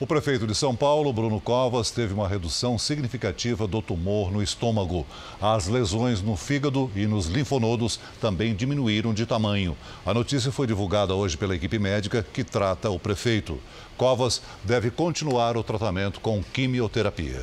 O prefeito de São Paulo, Bruno Covas, teve uma redução significativa do tumor no estômago. As lesões no fígado e nos linfonodos também diminuíram de tamanho. A notícia foi divulgada hoje pela equipe médica que trata o prefeito. Covas deve continuar o tratamento com quimioterapia.